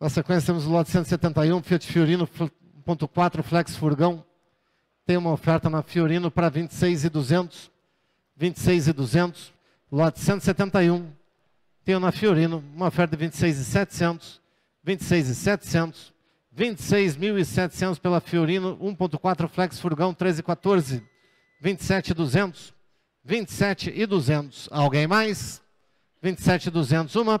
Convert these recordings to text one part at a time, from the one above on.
Na sequência temos o lote 171, Fiat Fiorino 1.4 Flex Furgão. Tem uma oferta na Fiorino para 26,200. 26,200. Lote 171. Tenho na Fiorino uma oferta de 26,700. 26,700. 26.700 pela Fiorino 1.4 Flex Furgão 1314. 27,200. 27,200. Alguém mais? 27,200 uma.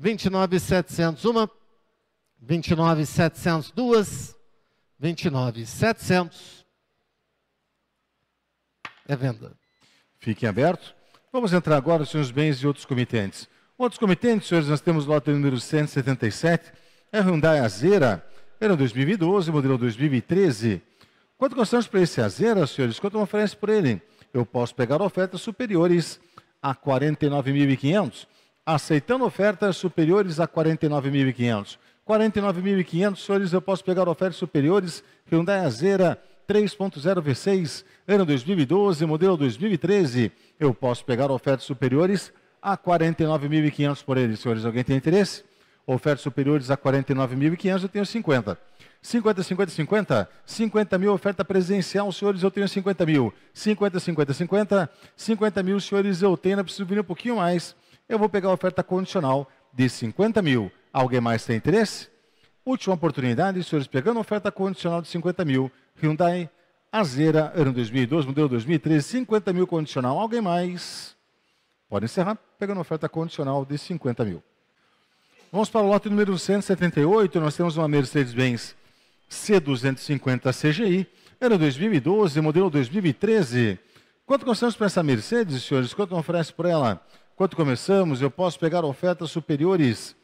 29.701, 29.702, 29.700. É venda. Fiquem abertos. Vamos entrar agora, senhores bens e outros comitentes. Outros comitentes, senhores, nós temos lote número 177, é Hyundai Azera, era 2012, modelo 2013. Quanto gostamos para esse Azera, senhores? Quanto uma oferece por ele? Eu posso pegar ofertas superiores a 49.500 aceitando ofertas superiores a 49.500. 49.500, senhores, eu posso pegar ofertas superiores Hyundai Azera 3.0 V6, ano 2012, modelo 2013. Eu posso pegar ofertas superiores a 49.500 por ele, senhores. Alguém tem interesse? Ofertas superiores a 49.500, eu tenho 50. 50, 50, 50. 50 mil oferta presencial, senhores, eu tenho 50 mil. 50, 50, 50. 50 mil, senhores, eu tenho, eu preciso vir um pouquinho mais eu vou pegar a oferta condicional de 50 mil. Alguém mais tem interesse? Última oportunidade, senhores, pegando a oferta condicional de 50 mil, Hyundai Azera, ano 2012, modelo 2013, 50 mil condicional. Alguém mais? Pode encerrar pegando a oferta condicional de 50 mil. Vamos para o lote número 178. Nós temos uma Mercedes-Benz C250 CGI, ano 2012, modelo 2013. Quanto gostamos para essa Mercedes, senhores? Quanto oferece por ela? Quando começamos, eu posso pegar ofertas superiores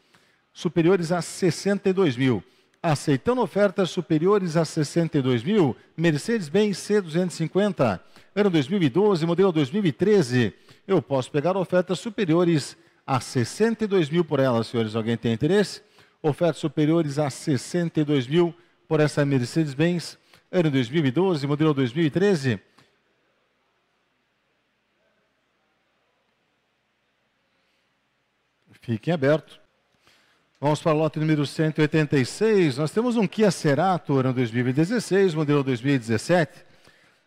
superiores a 62 mil. Aceitando ofertas superiores a 62 mil, Mercedes-Benz C250, ano 2012, modelo 2013, eu posso pegar ofertas superiores a 62 mil por ela, senhores. Alguém tem interesse? Ofertas superiores a 62 mil por essa Mercedes-Benz, ano 2012, modelo 2013. Fiquem abertos. Vamos para o lote número 186. Nós temos um Kia Cerato, ano 2016, modelo 2017.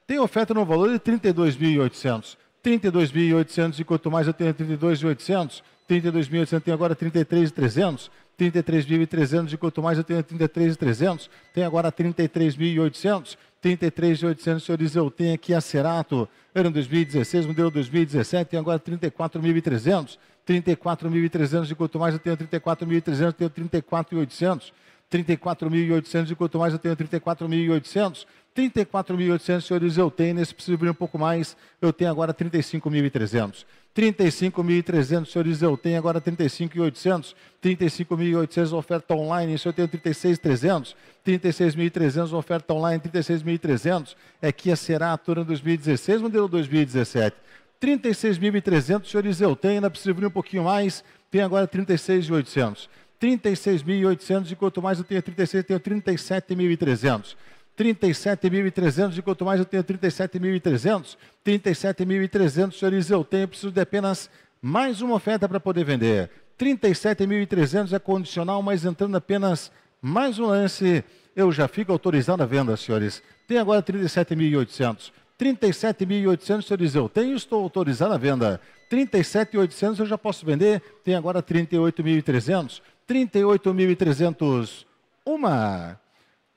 Tem oferta no valor de 32.800. 32.800 e quanto mais eu tenho 32.800, 32.800 tem agora 33.300, 33.300 e quanto mais eu tenho 33.300, tem agora 33.800, 33.800 senhores eu tenho aqui a Cerato, ano 2016, modelo 2017, tem agora 34.300, 34.300 de quanto mais eu tenho 34.300, eu tenho 34.800. 34.800 de quanto mais eu tenho 34.800. 34.800, senhores, eu tenho, nesse preciso abrir um pouco mais, eu tenho agora 35.300. 35.300, senhores, eu tenho agora 35.800. 35.800 oferta online, isso eu tenho 36.300. 36.300 oferta online, 36.300. É que a Cerato, ano 2016, modelo 2017. 36.300, senhor eu tem, ainda precisa vir um pouquinho mais, tem agora 36.800. 36.800 e quanto mais eu tenho 36, eu tenho 37.300. 37.300 e quanto mais eu tenho 37.300. 37.300, senhor Iseu, tem, eu preciso de apenas mais uma oferta para poder vender. 37.300 é condicional, mas entrando apenas mais um lance, eu já fico autorizado a venda, senhores. Tem agora 37.800. 37.800, eu diz, eu tenho, estou autorizando a venda. 37.800 eu já posso vender, tem agora 38.300. 38.300, uma.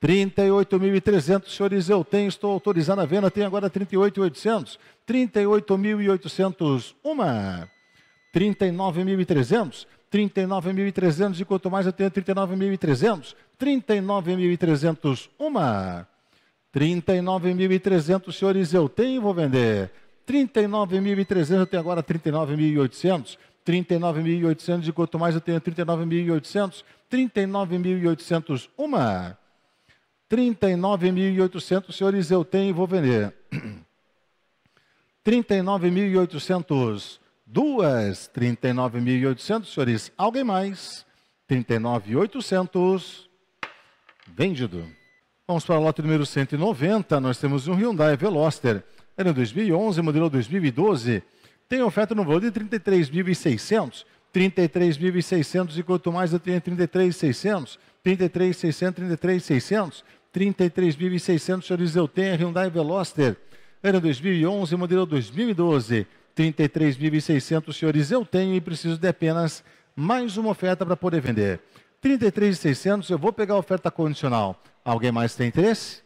38.300, senhores, eu tenho, estou autorizando a venda, tem agora 38.800. 38.800, uma. 39.300, 39.300 e quanto mais eu tenho 39.300, 39.300, uma. 39.300, senhores, eu tenho, vou vender. 39.300, eu tenho agora 39.800. 39.800, e quanto mais eu tenho 39.800. 39.800, uma. 39.800, senhores, eu tenho, vou vender. 39.800, duas. 39.800, senhores. Alguém mais? 39.800, vendido. Vamos para o lote número 190, nós temos um Hyundai Veloster, ano 2011, modelo 2012. Tem oferta no valor de 33.600, 33.600 e quanto mais eu tenho 33.600, 33.600, 33.600, 33.600, senhores, eu tenho Hyundai Veloster, ano 2011, modelo 2012. 33.600, senhores, eu tenho e preciso de apenas mais uma oferta para poder vender. 33.600, eu vou pegar a oferta condicional. Alguém mais tem interesse?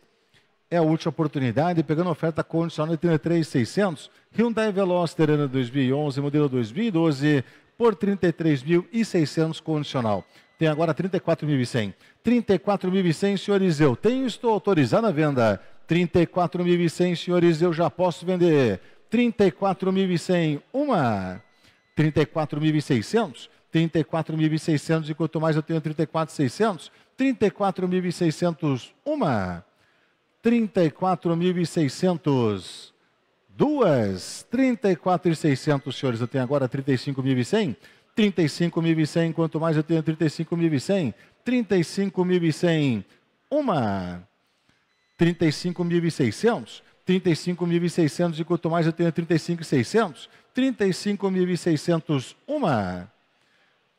É a última oportunidade, pegando oferta condicional de 33,600, Hyundai Veloster ano 2011, modelo 2012, por 33.600 condicional. Tem agora 34.100. 34.100, senhores, eu tenho, estou autorizado a venda. 34.100, senhores, eu já posso vender. 34.100, uma. 34.600, 34.600 e quanto mais eu tenho 34.600? 34.600 uma, 34.600 duas, 34.600 senhores, eu tenho agora 35.100, 35.100, quanto mais eu tenho 35.100, 35.100 uma, 35.600, 35.600 e quanto mais eu tenho 35.600, 35.600 uma,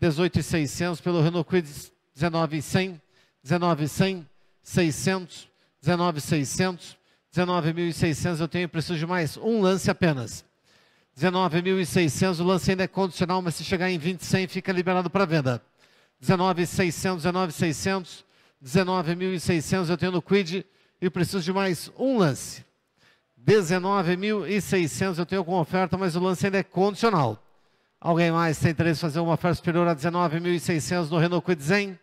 18,600, pelo Renault Kwid 19,100, 19,100, 600, 19,600, 19.600, eu tenho preciso de mais um lance apenas. 19.600, o lance ainda é condicional, mas se chegar em 20.100 fica liberado para venda. 19.600, 19.600, 19.600, eu tenho no quid e preciso de mais um lance. 19.600 eu tenho com oferta, mas o lance ainda é condicional. Alguém mais tem interesse em fazer uma oferta superior a 19.600 no Renault Quid Zen?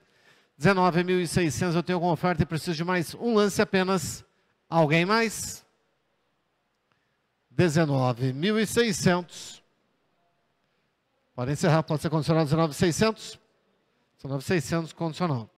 19.600 eu tenho alguma oferta e preciso de mais um lance apenas. Alguém mais? 19.600. Pode encerrar, pode ser condicional 19.600. 19.600 condicional.